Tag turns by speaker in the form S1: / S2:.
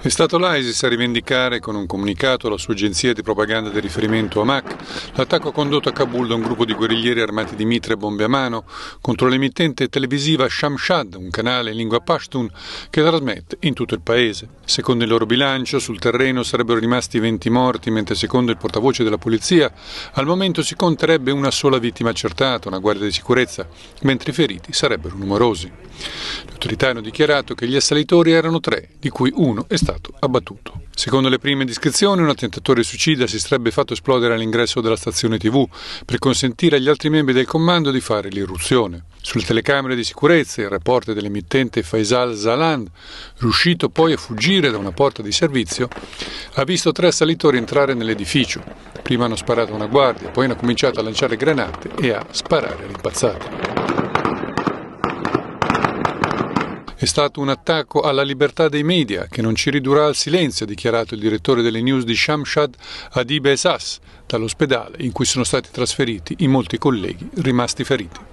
S1: È stato l'ISIS a rivendicare con un comunicato alla sua agenzia di propaganda di riferimento OMAC l'attacco condotto a Kabul da un gruppo di guerriglieri armati di mitra e bombe a mano contro l'emittente televisiva Shamshad, un canale in lingua pashtun che trasmette in tutto il paese. Secondo il loro bilancio, sul terreno sarebbero rimasti 20 morti, mentre secondo il portavoce della polizia al momento si conterebbe una sola vittima accertata, una guardia di sicurezza, mentre i feriti sarebbero numerosi. Le autorità hanno dichiarato che gli assalitori erano tre, di cui uno è stato stato abbattuto. Secondo le prime descrizioni, un attentatore suicida si sarebbe fatto esplodere all'ingresso della stazione TV per consentire agli altri membri del comando di fare l'irruzione. Sulle telecamere di sicurezza, il reporter dell'emittente Faisal Zaland, riuscito poi a fuggire da una porta di servizio, ha visto tre assalitori entrare nell'edificio. Prima hanno sparato una guardia, poi hanno cominciato a lanciare granate
S2: e a sparare all'impazzato.
S1: È stato un attacco alla libertà dei media che non ci ridurrà al silenzio, ha dichiarato il direttore delle news di Shamshad Adib Esas dall'ospedale in cui sono stati trasferiti i molti colleghi rimasti feriti.